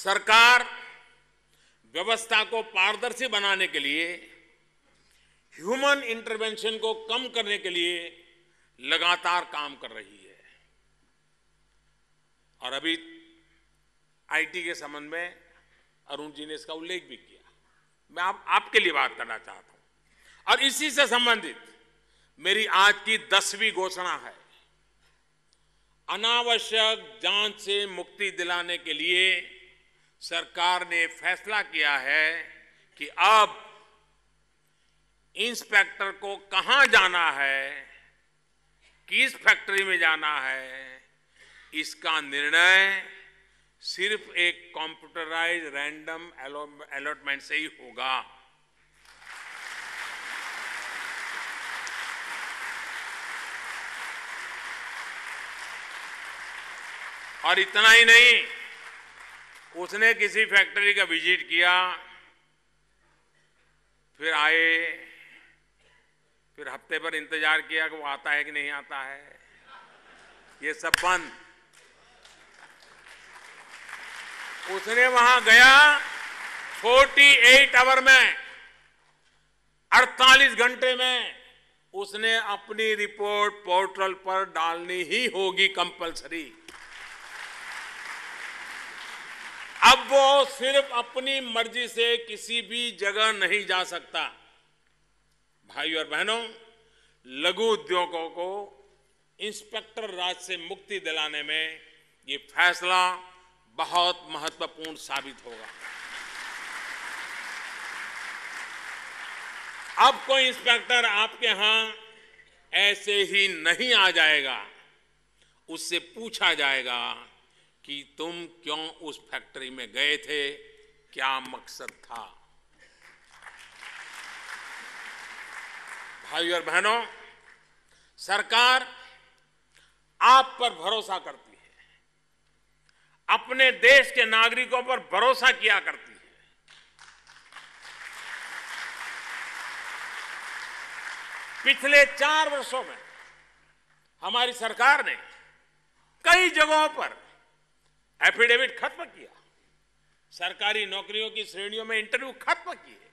सरकार व्यवस्था को पारदर्शी बनाने के लिए ह्यूमन इंटरवेंशन को कम करने के लिए लगातार काम कर रही है और अभी आईटी के संबंध में अरुण जी ने इसका उल्लेख भी किया मैं आप, आपके लिए बात करना चाहता हूं और इसी से संबंधित मेरी आज की दसवीं घोषणा है अनावश्यक जांच से मुक्ति दिलाने के लिए सरकार ने फैसला किया है कि अब इंस्पेक्टर को कहां जाना है किस फैक्ट्री में जाना है इसका निर्णय सिर्फ एक कंप्यूटराइज रैंडम अलॉटमेंट से ही होगा और इतना ही नहीं उसने किसी फैक्ट्री का विजिट किया फिर आए फिर हफ्ते पर इंतजार किया कि वो आता है कि नहीं आता है ये सब बंद उसने वहां गया 48 आवर में 48 घंटे में उसने अपनी रिपोर्ट पोर्टल पर डालनी ही होगी कंपलसरी अब वो सिर्फ अपनी मर्जी से किसी भी जगह नहीं जा सकता भाई और बहनों लघु उद्योगों को इंस्पेक्टर राज से मुक्ति दिलाने में ये फैसला बहुत महत्वपूर्ण साबित होगा अब कोई इंस्पेक्टर आपके यहां ऐसे ही नहीं आ जाएगा उससे पूछा जाएगा कि तुम क्यों उस फैक्ट्री में गए थे क्या मकसद था भाई और बहनों सरकार आप पर भरोसा करती है अपने देश के नागरिकों पर भरोसा किया करती है पिछले चार वर्षों में हमारी सरकार ने कई जगहों पर एफिडेविट खत्म किया सरकारी नौकरियों की श्रेणियों में इंटरव्यू खत्म किए